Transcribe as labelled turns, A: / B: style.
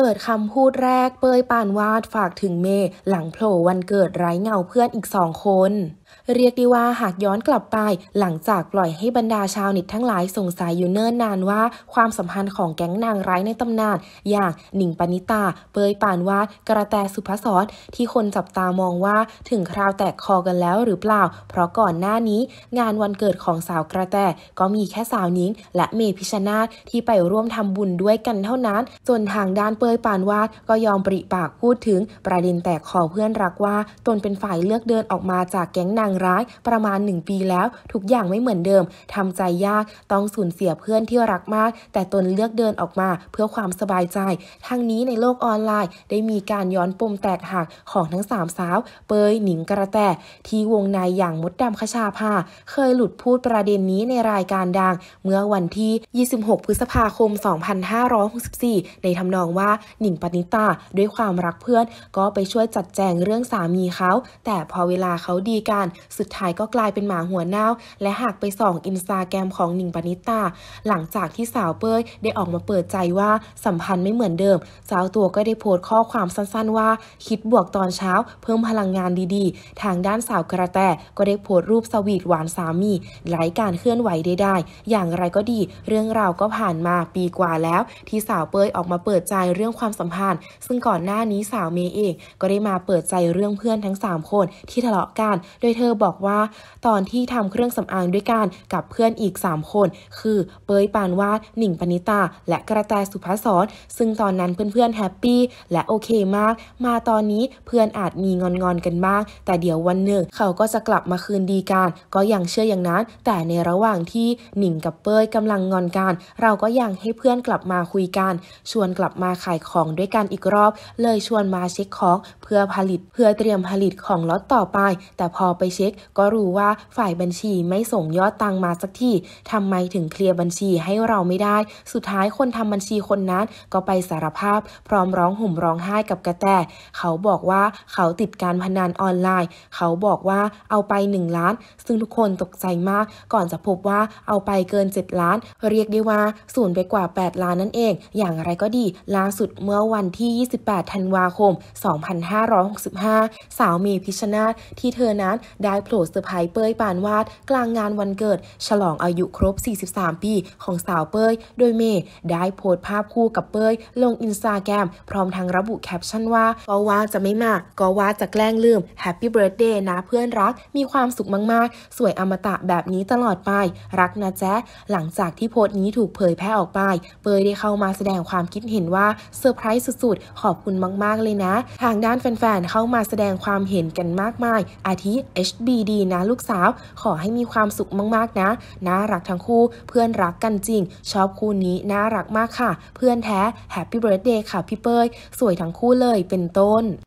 A: เปิดคำพูดแรกเปยปานวาดฝากถึงเมย์หลังโผล่วันเกิดไร้เงาเพื่อนอีกสองคนเรียกได้ว่าหากย้อนกลับไป หลังจากปล่อยให้บรรดาชาวเน็ตทั้งหลายสงสัยอยู่เนิ่นนานว่า ความสัมพันธ์ของแก๊งนางร้ายในตำนานอย่างหนิงปณิตา เปยป่านวาดกระแตสุภศรที่คนจับตามองว่าถึงคราวแตกคอกันแล้วหรือเปล่า เพราะก่อนหน้านี้ งานวันเกิดของสาวกระแตก็มีแค่สาวนิงและเมพิชนาที่ไปร่วมทำบุญด้วยกันเท่านั้นส่วนทางด้านเปยป่านวาดก็ยอมปริปากพูดถึง ประเด็นแตกคอเพื่อนรักว่า ตนเป็นฝ่ายเลือกเดินออกมาจากแก๊งนางร้ายประมาณหนึ่งปีแล้ว ทุกอย่างไม่เหมือนเดิม ทำใจยากต้องสูญเสียเพื่อนที่รักมาก แต่ตนเลือกเดินออกมาเพื่อความสบายใจ ทั้งนี้ในโลกออนไลน์ ได้มีการย้อนปมแตกหักของทั้งสามสาว เปยหนิงกระแตที่วงในอย่างมดดำคชาภาเคยหลุดพูดประเด็นนี้ในรายการดังเมื่อวันที่ 26 พฤษภาคม 2564 ในทำนองว่าหนิงปณิตาด้วยความรักเพื่อน ก็ไปช่วยจัดแจงเรื่องสามีเขาแต่พอเวลาเขาดีกันสุดท้ายก็กลายเป็นหมาหัวเน่าและหากไปส่องอินสตาแกรมของหนิงปณิตา หลังจากที่สาวเป้ยได้ออกมาเปิดใจว่าสัมพันธ์ไม่เหมือนเดิม สาวตัวก็ได้โพสต์ข้อความสั้นๆว่า คิดบวกตอนเช้า เพิ่มพลังงานดีๆ ทางด้านสาวกระแตก็ได้โพสต์รูปสวีทหวานสามีไายการเคลื่อนไหวไดๆอย่างไรก็ดี เรื่องราวก็ผ่านมาปีกว่าแล้วที่สาวเป้ยออกมาเปิดใจเรื่องความสัมพันธ์ ซึ่งก่อนหน้านี้สาวเมย์เองก็ได้มาเปิดใจเรื่องเพื่อนทั้ง3คนที่ทะเลาะกัน โดยเธอบอกว่า ตอนที่ทำเครื่องสำอางด้วยกันกับเพื่อนอีก 3 คน คือ เปยปานวาดหนิงปณิตา และกระแตสุภาสรซึ่งตอนนั้นเพื่อนๆแฮปปี้และโอเคมาก มาตอนนี้เพื่อนอาจมีงอนๆกันบ้างแต่เดี๋ยววันหนึ่งเขาก็จะกลับมาคืนดีกันก็ยังเชื่ออย่างนั้น แต่ในระหว่างที่หนิงกับเปยกำลังงอนกันเราก็ยังให้เพื่อนกลับมาคุยกันชวนกลับมาขายของด้วยกันอีกรอบ เลยชวนมาเช็คของเพื่อผลิตเพื่อเตรียมผลิตของล็อตต่อไป แต่พอไปเช็คก็รู้ว่าฝ่ายบัญชีไม่ส่งยอดตังมาสักทีทำไมถึงเคลียร์บัญชีให้เราไม่ได้ สุดท้ายคนทำบัญชีคนนั้นก็ไปสารภาพพร้อมร้องห่มร้องไห้กับกระแต เขาบอกว่าเขาติดการพนันออนไลน์ เขาบอกว่าเอาไป 1 ล้าน ซึ่งทุกคนตกใจมาก ก่อนจะพบว่าเอาไปเกิน 7 ล้าน เรียกได้ว่าสูญไปกว่า 8 ล้านนั่นเอง อย่างไรก็ดีล่าสุดเมื่อวันที่ 28ธันวาคม 2565 สาวเมพิชนาที่เธอนั้นได้โผล่เซอร์ไพรส์เป้ยปานวาดกลางงานวันเกิดฉลองอายุครบ 43 ปีของสาวเป้ยโดยเมย์ได้โพสต์ภาพคู่กับเป้ยลงอินสตาแกรมพร้อมทางระบุแคปชั่นว่า ก็ว่าจะไม่มากก็ว่าจะแกล้งลืมแฮปปี้เบิร์ดเดย์นะเพื่อนรักมีความสุขมากๆ สวยอมตะแบบนี้ตลอดไปรักนะแจ๊หลังจากที่โพสต์นี้ถูกเผยแพร่ออกไป เป้ยได้เข้ามาแสดงความคิดเห็นว่าเซอร์ไพรส์สุดๆ ขอบคุณมากๆเลยนะ ทางด้านแฟนๆ เข้ามาแสดงความเห็นกันมากมาย อาทิ HBD นะลูกสาว ขอให้มีความสุขมากๆนะ น่ารักทั้งคู่เพื่อนรักกันจริง ชอบคู่นี้น่ารักมากค่ะ เพื่อนแท้ Happy Birthday ค่ะพี่เป้ยสวยทั้งคู่เลยเป็นต้น